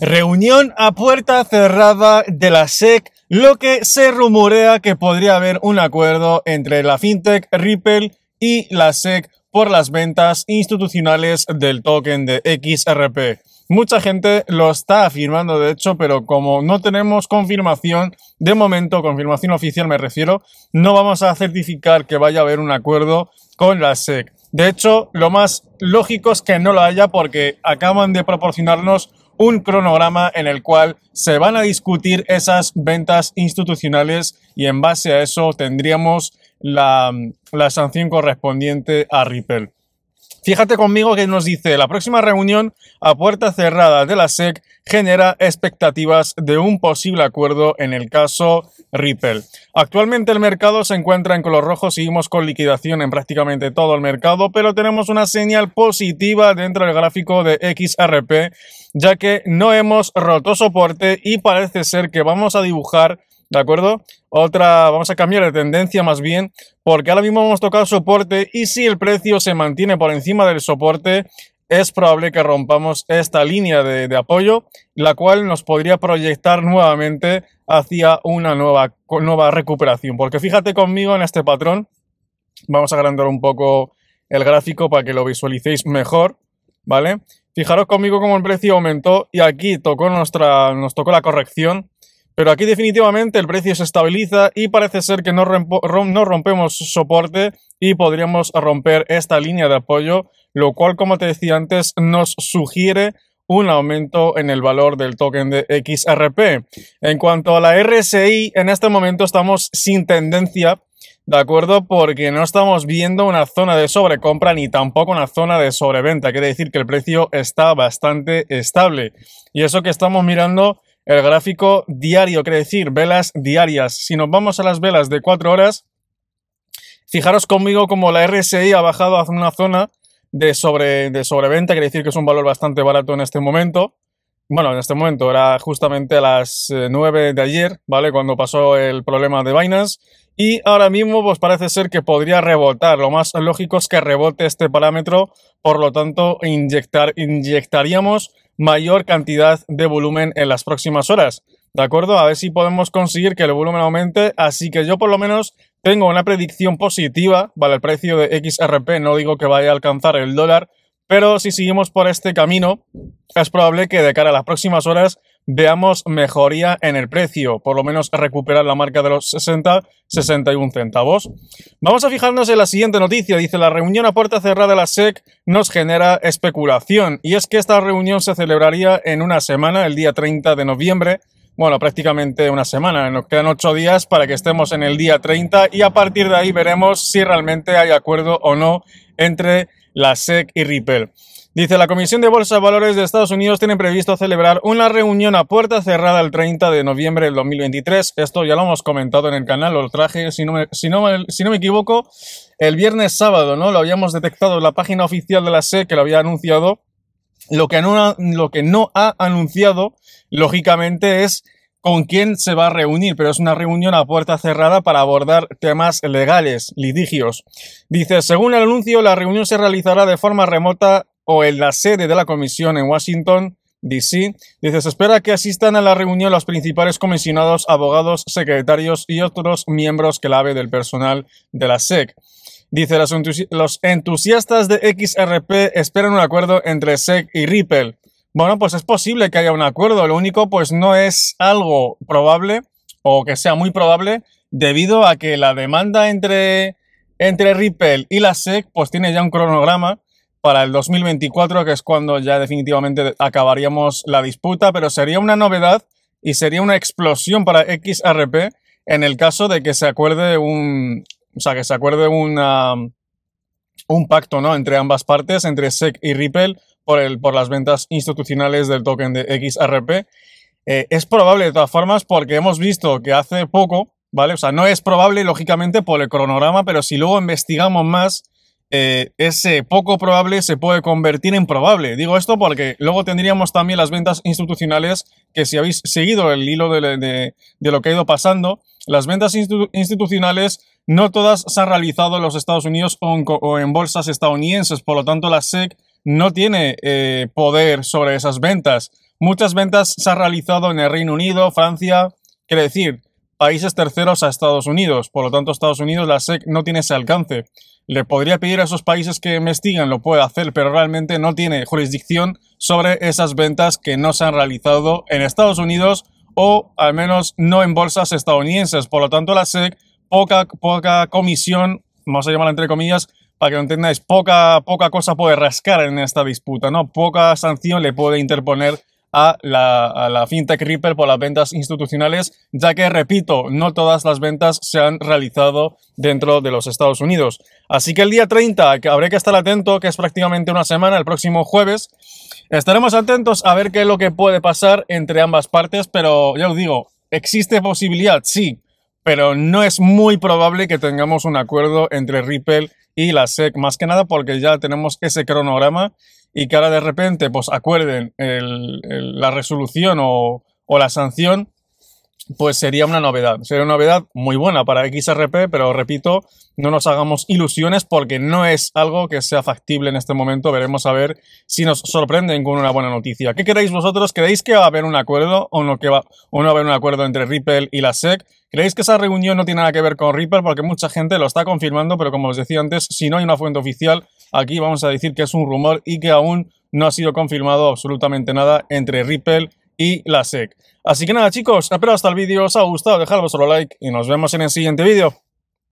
Reunión a puerta cerrada de la SEC, lo que se rumorea que podría haber un acuerdo entre la FinTech Ripple y la SEC por las ventas institucionales del token de XRP. Mucha gente lo está afirmando, de hecho, pero como no tenemos confirmación, de momento, confirmación oficial me refiero, no vamos a certificar que vaya a haber un acuerdo con la SEC. De hecho, lo más lógico es que no lo haya porque acaban de proporcionarnos un cronograma en el cual se van a discutir esas ventas institucionales y en base a eso tendríamos la, sanción correspondiente a Ripple. Fíjate conmigo que nos dice, la próxima reunión a puerta cerrada de la SEC genera expectativas de un posible acuerdo en el caso Ripple. Actualmente el mercado se encuentra en color rojo, seguimos con liquidación en prácticamente todo el mercado, pero tenemos una señal positiva dentro del gráfico de XRP, ya que no hemos roto soporte y parece ser que vamos a dibujar ¿de acuerdo? Otra, vamos a cambiar de tendencia más bien, porque ahora mismo hemos tocado soporte y si el precio se mantiene por encima del soporte, es probable que rompamos esta línea de, apoyo, la cual nos podría proyectar nuevamente hacia una nueva, nueva recuperación. Porque fíjate conmigo en este patrón, vamos a agrandar un poco el gráfico para que lo visualicéis mejor, ¿vale? Fijaros conmigo cómo el precio aumentó y aquí tocó nuestra, nos tocó la corrección pero aquí definitivamente el precio se estabiliza y parece ser que no, rompemos soporte y podríamos romper esta línea de apoyo, lo cual, como te decía antes, nos sugiere un aumento en el valor del token de XRP. En cuanto a la RSI, en este momento estamos sin tendencia, ¿de acuerdo? Porque no estamos viendo una zona de sobrecompra ni tampoco una zona de sobreventa. Quiere decir que el precio está bastante estable. Y eso que estamos mirando el gráfico diario, quiere decir velas diarias. Si nos vamos a las velas de 4 horas, fijaros conmigo como la RSI ha bajado hacia una zona de, sobre, de sobreventa, quiere decir que es un valor bastante barato en este momento. Bueno, en este momento era justamente a las 9 eh, de ayer, ¿vale? Cuando pasó el problema de Binance. Y ahora mismo, pues parece ser que podría rebotar. Lo más lógico es que rebote este parámetro. Por lo tanto, inyectar, inyectaríamos mayor cantidad de volumen en las próximas horas. ¿De acuerdo? A ver si podemos conseguir que el volumen aumente. Así que yo por lo menos tengo una predicción positiva, ¿vale? El precio de XRP no digo que vaya a alcanzar el dólar, pero si seguimos por este camino, es probable que de cara a las próximas horas veamos mejoría en el precio, por lo menos recuperar la marca de los 60, 61 centavos. Vamos a fijarnos en la siguiente noticia, dice la reunión a puerta cerrada de la SEC nos genera especulación, y es que esta reunión se celebraría en una semana, el día 30 de noviembre, bueno, prácticamente una semana, nos quedan ocho días para que estemos en el día 30 y a partir de ahí veremos si realmente hay acuerdo o no entre la SEC y Ripple. Dice, la Comisión de Bolsa de Valores de Estados Unidos tiene previsto celebrar una reunión a puerta cerrada el 30 de noviembre del 2023. Esto ya lo hemos comentado en el canal, lo traje, si no me, si si no me equivoco, el viernes sábado, ¿no? Lo habíamos detectado en la página oficial de la SE que lo había anunciado. Lo que lo que no ha anunciado, lógicamente, es con quién se va a reunir, pero es una reunión a puerta cerrada para abordar temas legales, litigios. Dice, según el anuncio, la reunión se realizará de forma remota o en la sede de la comisión en Washington, D.C. Dice, se espera que asistan a la reunión los principales comisionados, abogados, secretarios y otros miembros clave del personal de la SEC. Dice, los, los entusiastas de XRP esperan un acuerdo entre SEC y Ripple. Bueno, pues es posible que haya un acuerdo, lo único pues no es algo probable o que sea muy probable debido a que la demanda entre, entre Ripple y la SEC pues tiene ya un cronograma para el 2024, que es cuando ya definitivamente acabaríamos la disputa, pero sería una novedad y sería una explosión para XRP en el caso de que se acuerde un, o sea, que se acuerde un pacto, ¿no? Entre ambas partes, entre SEC y Ripple, por, el, por las ventas institucionales del token de XRP. Eh, es probable de todas formas porque hemos visto que hace poco, ¿vale? O sea, no es probable lógicamente por el cronograma, pero si luego investigamos más, eh, ese poco probable se puede convertir en probable. Digo esto porque luego tendríamos también las ventas institucionales, que si habéis seguido el hilo de, lo que ha ido pasando, las ventas institucionales no todas se han realizado en los Estados Unidos o en, bolsas estadounidenses, por lo tanto la SEC no tiene eh, poder sobre esas ventas. Muchas ventas se han realizado en el Reino Unido, Francia, quiere decir, países terceros a Estados Unidos. Por lo tanto, Estados Unidos, la SEC no tiene ese alcance. Le podría pedir a esos países que investiguen, lo puede hacer, pero realmente no tiene jurisdicción sobre esas ventas que no se han realizado en Estados Unidos o al menos no en bolsas estadounidenses. Por lo tanto, la SEC, poca, poca comisión, vamos a llamarla entre comillas, para que lo entendáis, poca, poca cosa puede rascar en esta disputa, ¿no? Poca sanción le puede interponer a la, fintech Ripple por las ventas institucionales, ya que, repito, no todas las ventas se han realizado dentro de los Estados Unidos. Así que el día 30, que habré que estar atento, que es prácticamente una semana, el próximo jueves, estaremos atentos a ver qué es lo que puede pasar entre ambas partes, pero ya os digo, existe posibilidad, sí, pero no es muy probable que tengamos un acuerdo entre Ripple y la SEC, más que nada porque ya tenemos ese cronograma y que ahora de repente pues acuerden la resolución o, o la sanción pues sería una novedad. Sería una novedad muy buena para XRP, pero repito, no nos hagamos ilusiones porque no es algo que sea factible en este momento. Veremos a ver si nos sorprenden con una buena noticia. ¿Qué queréis vosotros? ¿Creéis que va a haber un acuerdo o no, que va, o a haber un acuerdo entre Ripple y la SEC? ¿Creéis que esa reunión no tiene nada que ver con Ripple? Porque mucha gente lo está confirmando, pero como os decía antes, si no hay una fuente oficial, aquí vamos a decir que es un rumor y que aún no ha sido confirmado absolutamente nada entre Ripple y la SEC. Así que nada chicos, espero hasta el vídeo, os ha gustado, dejad solo like y nos vemos en el siguiente vídeo.